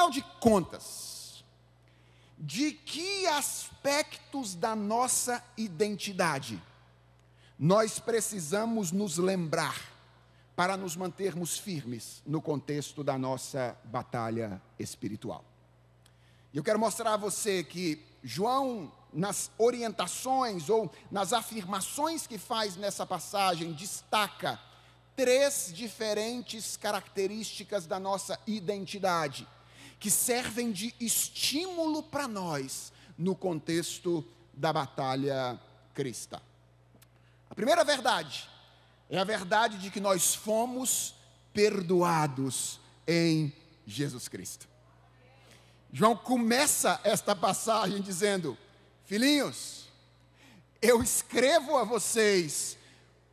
Afinal de contas, de que aspectos da nossa identidade nós precisamos nos lembrar para nos mantermos firmes no contexto da nossa batalha espiritual? Eu quero mostrar a você que João, nas orientações ou nas afirmações que faz nessa passagem, destaca três diferentes características da nossa identidade que servem de estímulo para nós no contexto da batalha cristã. A primeira verdade é a verdade de que nós fomos perdoados em Jesus Cristo. João começa esta passagem dizendo: Filhinhos, eu escrevo a vocês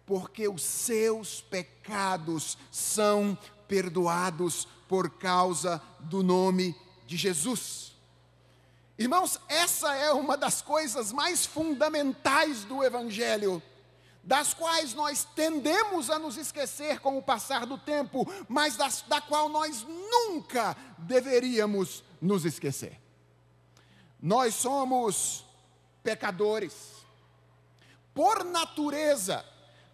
porque os seus pecados são perdoados por causa do nome de Jesus. Irmãos, essa é uma das coisas mais fundamentais do Evangelho, das quais nós tendemos a nos esquecer com o passar do tempo, mas das, da qual nós nunca deveríamos nos esquecer. Nós somos pecadores. Por natureza,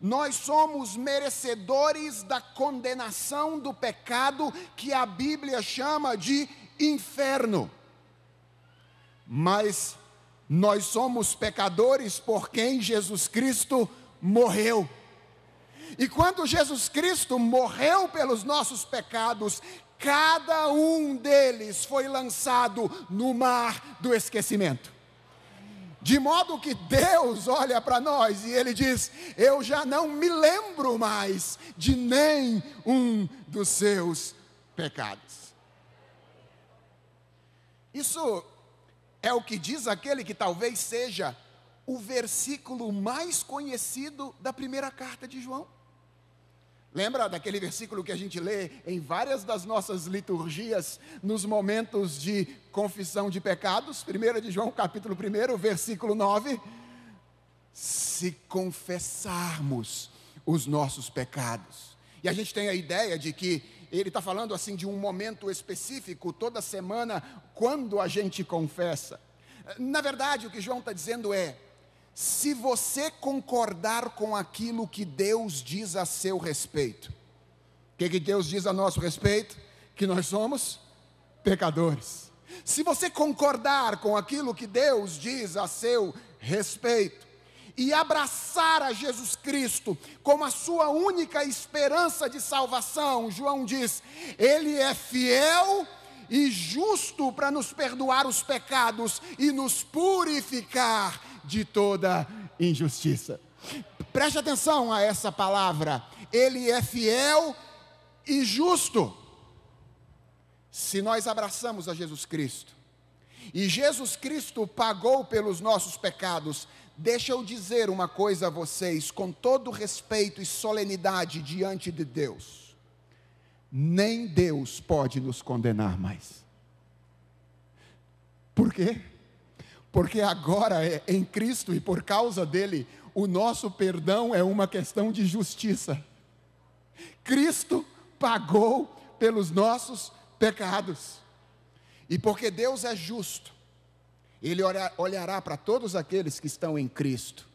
nós somos merecedores da condenação do pecado que a Bíblia chama de inferno. Mas nós somos pecadores por quem Jesus Cristo morreu. E quando Jesus Cristo morreu pelos nossos pecados, cada um deles foi lançado no mar do esquecimento. De modo que Deus olha para nós e ele diz: Eu já não me lembro mais de nem um dos seus pecados. Isso é o que diz aquele que talvez seja o versículo mais conhecido da primeira carta de João. Lembra daquele versículo que a gente lê em várias das nossas liturgias nos momentos de confissão de pecados? 1 de João, capítulo 1, versículo 9. Se confessarmos os nossos pecados. E a gente tem a ideia de que ele está falando assim de um momento específico, toda semana, quando a gente confessa. Na verdade, o que João está dizendo é: se você concordar com aquilo que Deus diz a seu respeito. O que, que Deus diz a nosso respeito? Que nós somos pecadores. Se você concordar com aquilo que Deus diz a seu respeito, e abraçar a Jesus Cristo como a sua única esperança de salvação, João diz, Ele é fiel e justo para nos perdoar os pecados e nos purificar de toda injustiça. Preste atenção a essa palavra. Ele é fiel e justo. Se nós abraçamos a Jesus Cristo, e Jesus Cristo pagou pelos nossos pecados, deixa eu dizer uma coisa a vocês, com todo respeito e solenidade diante de Deus: nem Deus pode nos condenar mais. Por quê? porque agora é em Cristo e por causa dele, o nosso perdão é uma questão de justiça. Cristo pagou pelos nossos pecados. E porque Deus é justo, Ele olhará para todos aqueles que estão em Cristo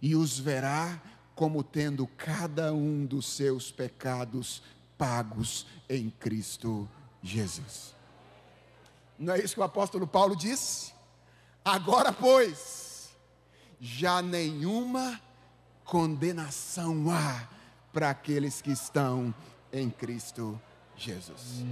e os verá como tendo cada um dos seus pecados pagos em Cristo Jesus. Não é isso que o apóstolo Paulo disse? Agora, pois, já nenhuma condenação há para aqueles que estão em Cristo Jesus.